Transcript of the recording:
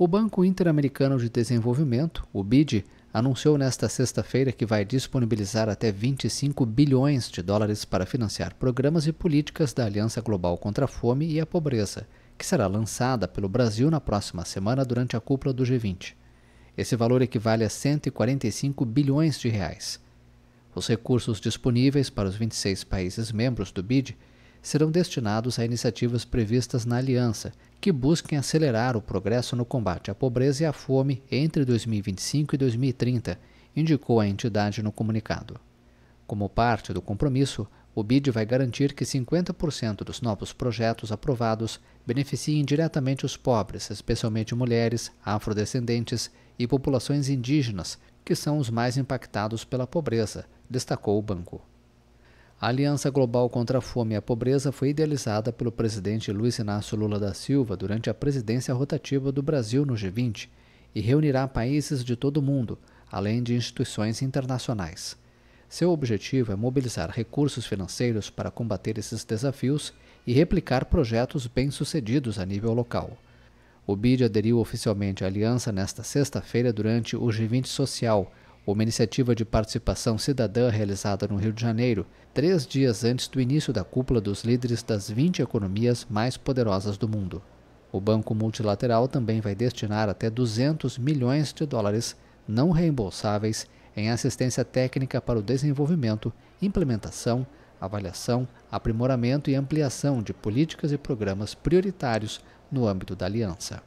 O Banco Interamericano de Desenvolvimento, o BID, anunciou nesta sexta-feira que vai disponibilizar até 25 bilhões de dólares para financiar programas e políticas da Aliança Global contra a Fome e a Pobreza, que será lançada pelo Brasil na próxima semana durante a cúpula do G20. Esse valor equivale a 145 bilhões de reais. Os recursos disponíveis para os 26 países membros do BID serão destinados a iniciativas previstas na aliança, que busquem acelerar o progresso no combate à pobreza e à fome entre 2025 e 2030, indicou a entidade no comunicado. Como parte do compromisso, o BID vai garantir que 50% dos novos projetos aprovados beneficiem diretamente os pobres, especialmente mulheres, afrodescendentes e populações indígenas, que são os mais impactados pela pobreza, destacou o banco. A Aliança Global contra a Fome e a Pobreza foi idealizada pelo presidente Luiz Inácio Lula da Silva durante a presidência rotativa do Brasil no G20 e reunirá países de todo o mundo, além de instituições internacionais. Seu objetivo é mobilizar recursos financeiros para combater esses desafios e replicar projetos bem-sucedidos a nível local. O BID aderiu oficialmente à aliança nesta sexta-feira durante o G20 Social, uma iniciativa de participação cidadã realizada no Rio de Janeiro, três dias antes do início da cúpula dos líderes das 20 economias mais poderosas do mundo. O Banco Multilateral também vai destinar até 200 milhões de dólares não reembolsáveis em assistência técnica para o desenvolvimento, implementação, avaliação, aprimoramento e ampliação de políticas e programas prioritários no âmbito da aliança.